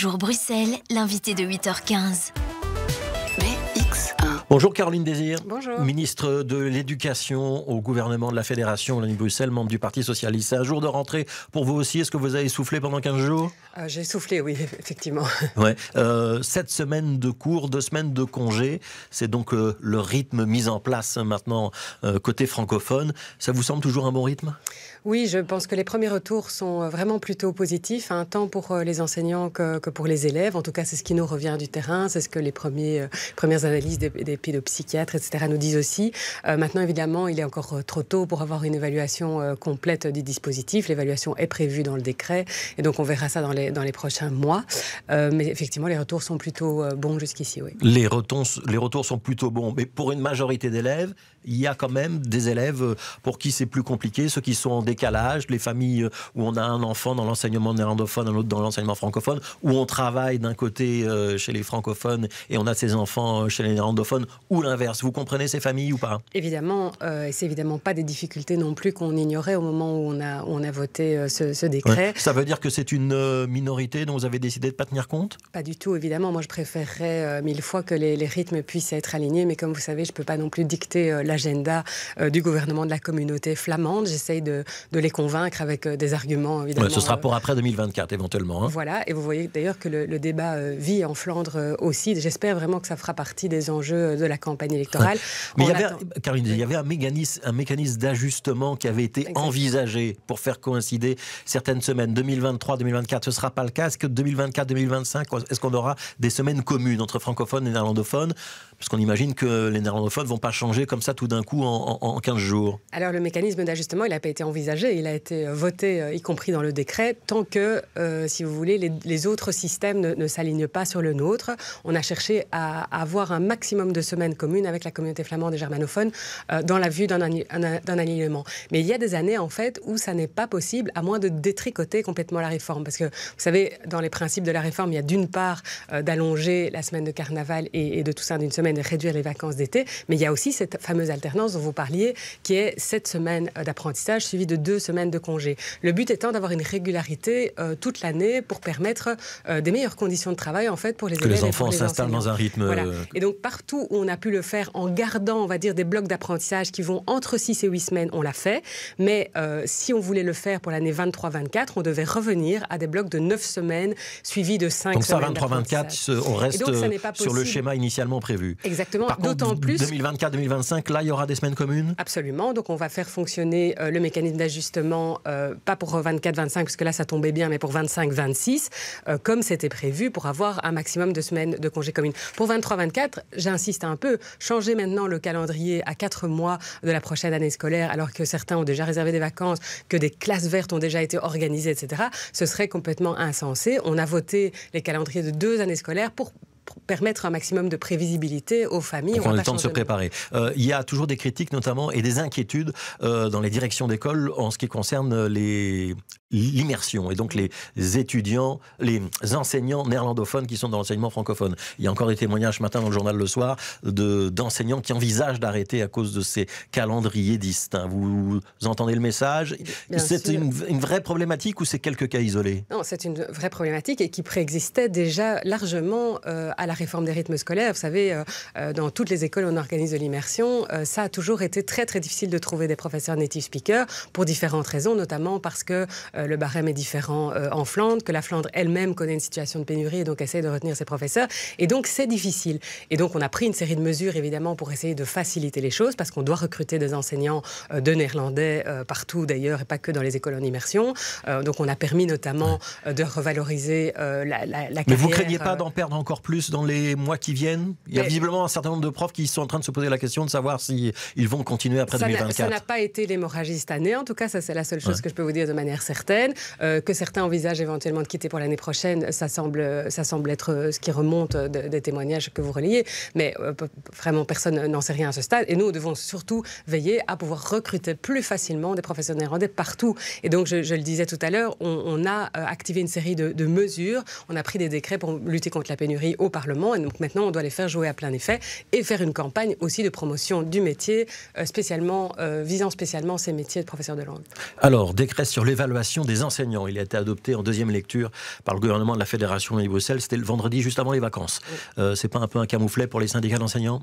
Bonjour Bruxelles, l'invité de 8h15. Bonjour Caroline Désir, ministre de l'Éducation au gouvernement de la Fédération Wallonie-Bruxelles, membre du Parti Socialiste. C'est un jour de rentrée pour vous aussi. Est-ce que vous avez soufflé pendant 15 jours euh, J'ai soufflé, oui, effectivement. Ouais. Euh, sept semaines de cours, deux semaines de congés, c'est donc euh, le rythme mis en place hein, maintenant côté francophone. Ça vous semble toujours un bon rythme Oui, je pense que les premiers retours sont vraiment plutôt positifs, hein, tant pour les enseignants que, pour les élèves. En tout cas, c'est ce qui nous revient du terrain, c'est ce que les premières analyses des psychiatre etc., nous disent aussi. Euh, maintenant, évidemment, il est encore euh, trop tôt pour avoir une évaluation euh, complète du dispositif. L'évaluation est prévue dans le décret, et donc on verra ça dans les, dans les prochains mois. mais effectivement, les retours sont plutôt bons jusqu'ici. Oui. les retours sont plutôt bons, mais pour une majorité d'élèves, il y a quand même des élèves euh, pour qui c'est plus compliqué, ceux qui sont en décalage, les familles euh, où on a un enfant dans l'enseignement néerlandophone, un autre dans l'enseignement francophone, où on travaille d'un côté euh, chez les francophones et on a ses enfants chez les néerlandophones, ou l'inverse. Vous comprenez ces familles ou pas Évidemment, c'est évidemment pas des difficultés non plus qu'on ignorait au moment où on a, on a voté ce, décret. Ça veut dire que c'est une minorité dont vous avez décidé de ne pas tenir compte Pas du tout, évidemment. Moi, je préférerais mille fois que les, rythmes puissent être alignés, mais comme vous savez, je ne peux pas non plus dicter la l'agenda euh, du gouvernement de la communauté flamande. J'essaye de, les convaincre avec euh, des arguments, évidemment. ce sera euh, pour après 2024, éventuellement. Hein. Voilà, et vous voyez d'ailleurs que le, débat vit en Flandre aussi. J'espère vraiment que ça fera partie des enjeux de la campagne électorale. Mais il y, avait, il y avait un mécanisme, un mécanisme d'ajustement qui avait été envisagé pour faire coïncider certaines semaines 2023-2024. Ce ne sera pas le cas. Est-ce que 2024-2025, est-ce qu'on aura des semaines communes entre francophones et néerlandophones Parce qu'on imagine que les néerlandophones ne vont pas changer comme ça tout d'un coup en, en, 15 jours Alors le mécanisme d'ajustement, il n'a pas été envisagé, il a été euh, voté, euh, y compris dans le décret, tant que, euh, si vous voulez, les, autres systèmes ne, s'alignent pas sur le nôtre. On a cherché à, avoir un maximum de semaines communes avec la communauté flamande et germanophone dans la vue d'un alignement. Mais il y a des années, en fait, où ça n'est pas possible, à moins de détricoter complètement la réforme. Parce que, vous savez, dans les principes de la réforme, il y a d'une part d'allonger la semaine de carnaval et, et de tout ça d'une semaine et réduire les vacances d'été, mais il y a aussi cette fameuse alternance dont vous parliez, qui est sept semaines euh, d'apprentissage suivies de deux semaines de congé. Le but étant d'avoir une régularité euh, toute l'année pour permettre euh, des meilleures conditions de travail en fait pour les élèves. Que les enfants s'installent dans un rythme. Et donc partout où on a pu le faire en gardant, on va dire, des blocs d'apprentissage qui vont entre 6 et 8 semaines, on l'a fait. Mais si on voulait le faire pour l'année 23-24, on devait revenir à des blocs de 9 semaines suivis de 5 donc semaines. Donc ça, 23-24, on reste sur le schéma initialement prévu. Exactement. D'autant plus. 2024-2025, là, il y aura des semaines communes Absolument. Donc, on va faire fonctionner euh, le mécanisme d'ajustement, euh, pas pour 24-25, parce que là, ça tombait bien, mais pour 25-26, euh, comme c'était prévu, pour avoir un maximum de semaines de congés communes. Pour 23-24, j'insiste un peu, changer maintenant le calendrier à 4 mois de la prochaine année scolaire, alors que certains ont déjà réservé des vacances, que des classes vertes ont déjà été organisées, etc., ce serait complètement insensé. On a voté les calendriers de deux années scolaires pour permettre un maximum de prévisibilité aux familles. Pour avoir le temps de se préparer. Euh, il y a toujours des critiques notamment et des inquiétudes euh, dans les directions d'école en ce qui concerne euh, les, l'immersion, et donc les étudiants, les enseignants néerlandophones qui sont dans l'enseignement francophone. Il y a encore des témoignages ce matin dans le journal Le Soir d'enseignants qui envisagent d'arrêter à cause de ces calendriers distincts. Vous, entendez le message C'est une, vraie problématique ou c'est quelques cas isolés Non, c'est une vraie problématique et qui préexistait déjà largement euh, à la réforme des rythmes scolaires. Vous savez, euh, euh, dans toutes les écoles, on organise de l'immersion. ça a toujours été très très difficile de trouver des professeurs native speakers pour différentes raisons, notamment parce que euh, le barème est différent euh, en Flandre, que la Flandre elle-même connaît une situation de pénurie et donc essaie de retenir ses professeurs. Et donc c'est difficile. Et donc on a pris une série de mesures évidemment pour essayer de faciliter les choses parce qu'on doit recruter des enseignants euh, de néerlandais partout d'ailleurs et pas que dans les écoles en immersion. donc on a permis notamment de revaloriser la, la, la carrière. Mais vous craignez pas d'en perdre encore plus dans les mois qui viennent Il y a visiblement un certain nombre de profs qui sont en train de se poser la question de savoir s'ils ils vont continuer après 2024. Ça n'a pas été l'hémorragie cette année en tout cas, ça c'est la seule chose que je peux vous dire de manière certaine. Euh, que certains envisagent éventuellement de quitter pour l'année prochaine. Ça semble, ça semble être euh, ce qui remonte euh, des témoignages que vous reliez. Mais vraiment, personne n'en sait rien à ce stade. Et nous devons surtout veiller à pouvoir recruter plus facilement des professionnels néerlandais partout. Et donc, je, le disais tout à l'heure, on, a activé une série de, mesures. On a pris des décrets pour lutter contre la pénurie au Parlement. Et donc maintenant, on doit les faire jouer à plein effet et faire une campagne aussi de promotion du métier, spécialement, visant spécialement ces métiers de professeur de langue. Alors, décret sur l'évaluation des enseignants. Il a été adopté en deuxième lecture par le gouvernement de la Fédération de Bruxelles. C'était le vendredi juste avant les vacances. Euh, c'est pas un peu un camouflet pour les syndicats d'enseignants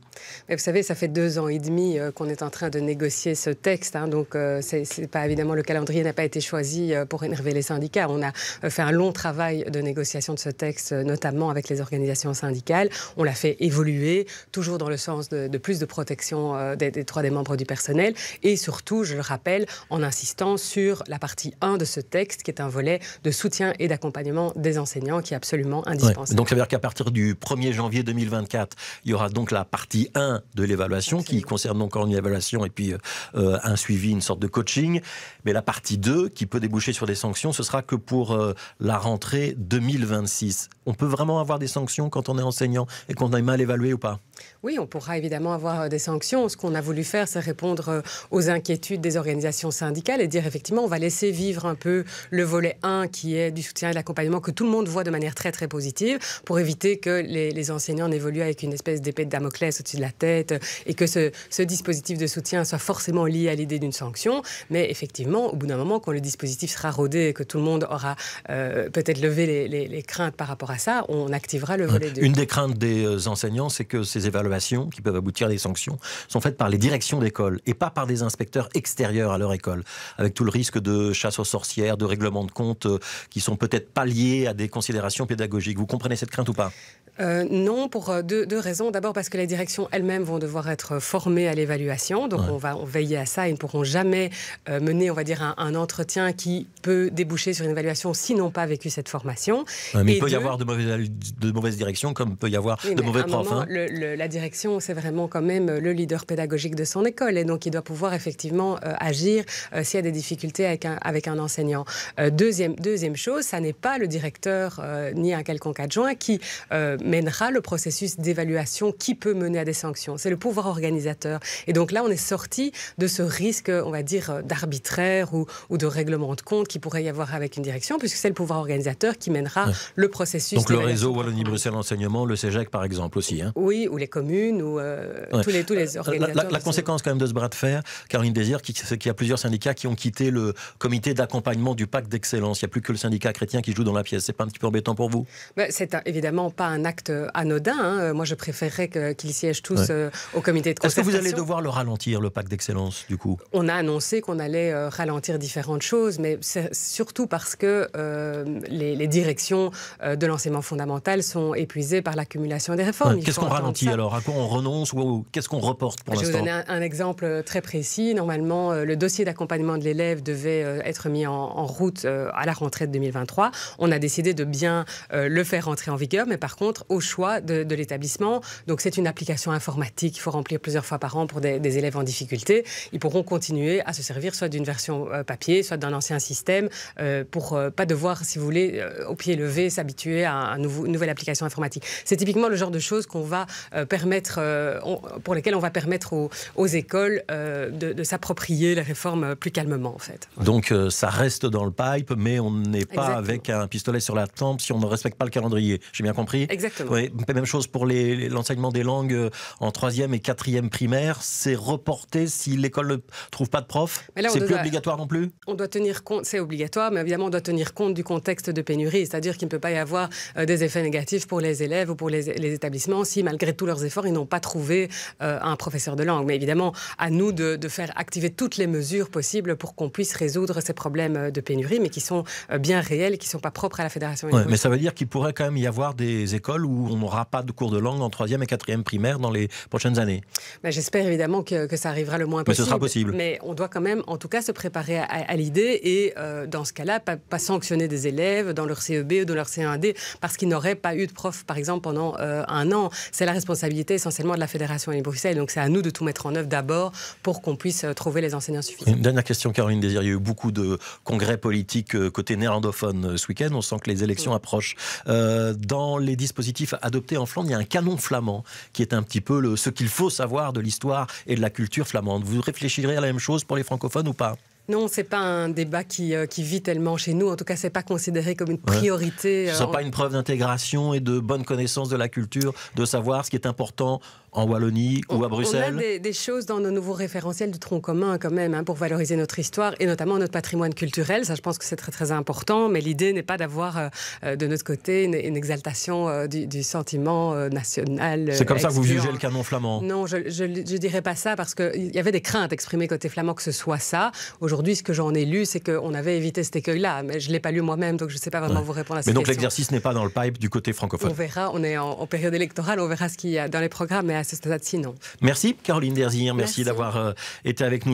Vous savez, ça fait deux ans et demi euh, qu'on est en train de négocier ce texte. Hein. donc, euh, c'est pas évidemment le calendrier n'a pas été choisi euh, pour énerver les syndicats. On a fait un long travail de négociation de ce texte, notamment avec les organisations syndicales. On l'a fait évoluer, toujours dans le sens de, plus de protection des, des droits des membres du personnel. Et surtout, je le rappelle, en insistant sur la partie 1 de ce texte qui est un volet de soutien et d'accompagnement des enseignants qui est absolument indispensable. Donc ça veut dire qu'à partir du 1er janvier 2024, il y aura donc la partie 1 de l'évaluation qui concerne encore une évaluation et puis euh, un suivi, une sorte de coaching. Mais la partie 2 qui peut déboucher sur des sanctions, ce sera que pour euh, la rentrée 2026 on peut vraiment avoir des sanctions quand on est enseignant et qu'on est mal évalué ou pas Oui, on pourra évidemment avoir euh, des sanctions. Ce qu'on a voulu faire, c'est répondre euh, aux inquiétudes des organisations syndicales et dire effectivement, on va laisser vivre un peu le volet 1 qui est du soutien et de l'accompagnement que tout le monde voit de manière très très positive pour éviter que les, enseignants n'évoluent avec une espèce d'épée de Damoclès au-dessus de la tête euh, et que ce, dispositif de soutien soit forcément lié à l'idée d'une sanction. Mais effectivement, au bout d'un moment, quand le dispositif sera rodé et que tout le monde aura peut-être levé les craintes par rapport à ça, on activera le volet 2. Une des craintes des euh, enseignants, c'est que ces évaluations, qui peuvent aboutir à des sanctions, sont faites par les directions d'école et pas par des inspecteurs extérieurs à leur école, avec tout le risque de chasse aux sorcières, de règlement de comptes euh, qui sont peut-être pas liés à des considérations pédagogiques. Vous comprenez cette crainte ou pas euh, non, pour deux, raisons. D'abord parce que les directions elles-mêmes vont devoir être formées à l'évaluation, donc on va veiller à ça. Ils ne pourront jamais mener, on va dire, un, entretien qui peut déboucher sur une évaluation s'ils n'ont pas vécu cette formation. mais il peut y avoir de de mauvaise direction, comme peut y avoir de mauvais profs. Hein. la direction, c'est vraiment quand même euh, le leader pédagogique de son école, et donc il doit pouvoir effectivement euh, agir euh, s'il y a des difficultés avec un, avec un enseignant. deuxième, deuxième chose, ça n'est pas le directeur ni un quelconque adjoint qui mènera le processus d'évaluation qui peut mener à des sanctions. C'est le pouvoir organisateur. Et donc là, on est sorti de ce risque, on va dire, d'arbitraire ou, de règlement de compte qui pourrait y avoir avec une direction, puisque c'est le pouvoir organisateur qui mènera le processus donc le réseau Wallonie-Bruxelles Enseignement, le CEGEC par exemple aussi. Hein. Oui, ou les communes, ou euh, tous, les, tous les euh, organisateurs. La, conséquence quand même de ce bras de fer, Caroline Désir, c'est qu'il y a plusieurs syndicats qui ont quitté le comité d'accompagnement du pacte d'excellence. Il n'y a plus que le syndicat chrétien qui joue dans la pièce. C'est pas un petit peu embêtant pour vous bah, C'est évidemment pas un acte euh, anodin. Hein. Moi, je préférerais qu'ils siègent tous au comité de Est-ce que vous allez devoir le ralentir, le pacte d'excellence, du coup On a annoncé qu'on allait ralentir différentes choses, mais c'est surtout parce que les, les, directions de l'enseignement fondamentales sont épuisées par l'accumulation des réformes. qu'est-ce qu'on ralentit alors À quoi on renonce ou, qu'est-ce qu'on reporte pour l'instant Je vais vous donner un, exemple euh, très précis. Normalement, euh, le dossier d'accompagnement de l'élève devait euh, être mis en, route à la rentrée de 2023. On a décidé de bien le faire entrer en vigueur, mais par contre, au choix de, l'établissement. Donc, c'est une application informatique. qu'il faut remplir plusieurs fois par an pour des, des élèves en difficulté. Ils pourront continuer à se servir soit d'une version papier, soit d'un ancien système, pour pas devoir, si vous voulez, au pied levé, s'habituer à une nouvelle application informatique. C'est typiquement le genre de choses qu'on va euh, permettre, euh, pour lesquelles on va permettre aux, écoles euh, de, s'approprier les réformes plus calmement, en fait. Donc ça reste dans le pipe, mais on n'est pas avec un pistolet sur la tempe si on ne respecte pas le calendrier. J'ai bien compris Exactement. même chose pour l'enseignement des langues en troisième et quatrième primaire. C'est reporté si l'école ne trouve pas de prof. C'est plus obligatoire non plus On doit tenir compte, c'est obligatoire, mais évidemment on doit tenir compte du contexte de pénurie, c'est-à-dire qu'il ne peut pas y avoir euh, des effets négatifs pour les élèves ou pour les, établissements si, malgré tous leurs efforts, ils n'ont pas trouvé euh, un professeur de langue. Mais évidemment, à nous de, faire activer toutes les mesures possibles pour qu'on puisse résoudre ces problèmes euh, de pénurie, mais qui sont bien réels, qui ne sont pas propres à la Fédération. mais ça veut dire qu'il pourrait quand même y avoir des écoles où on n'aura pas de cours de langue en 3e et 4e primaire dans les prochaines années. J'espère évidemment que, ça arrivera le moins possible. Mais ce sera possible. Mais on doit quand même, en tout cas, se préparer à, l'idée et, dans ce cas-là, pas, pas, sanctionner des élèves dans leur CEB ou dans leur C1D parce qu'ils n'auraient pas eu de prof, par exemple, pendant euh, un an. C'est la responsabilité essentiellement de la Fédération et Bruxelles. Donc c'est à nous de tout mettre en œuvre d'abord pour qu'on puisse euh, trouver les enseignants suffisants. Une dernière question, Caroline Désir. Il y a eu beaucoup de congrès politiques euh, côté néerlandophone ce week-end. On sent que les élections approchent. dans les dispositifs adoptés en Flandre, il y a un canon flamand qui est un petit peu le, ce qu'il faut savoir de l'histoire et de la culture flamande. Vous réfléchirez à la même chose pour les francophones ou pas non, c'est pas un débat euh, qui, vit tellement chez nous. En tout cas, c'est pas considéré comme une priorité. Ce euh, n'est pas une preuve d'intégration et de bonne connaissance de la culture, de savoir ce qui est important en Wallonie ou à Bruxelles. On a des, des, choses dans nos nouveaux référentiels du tronc commun quand même hein, pour valoriser notre histoire et notamment notre patrimoine culturel. Ça, je pense que c'est très très important. Mais l'idée n'est pas d'avoir euh, de notre côté une, exaltation du, du, sentiment national. c'est comme ça que vous jugez le canon flamand. Non, je, ne dirais pas ça parce qu'il y avait des craintes exprimées côté flamand que ce soit ça. Aujourd'hui, Aujourd'hui, ce que j'en ai lu, c'est qu'on avait évité cet écueil-là, mais je ne l'ai pas lu moi-même, donc je ne sais pas vraiment vous répondre à cette question. Mais donc l'exercice n'est pas dans le pipe du côté francophone. On verra, on est en, période électorale, on verra ce qu'il y a dans les programmes, mais à ce stade-ci, non. Merci Caroline Derzier, merci, d'avoir euh, été avec nous.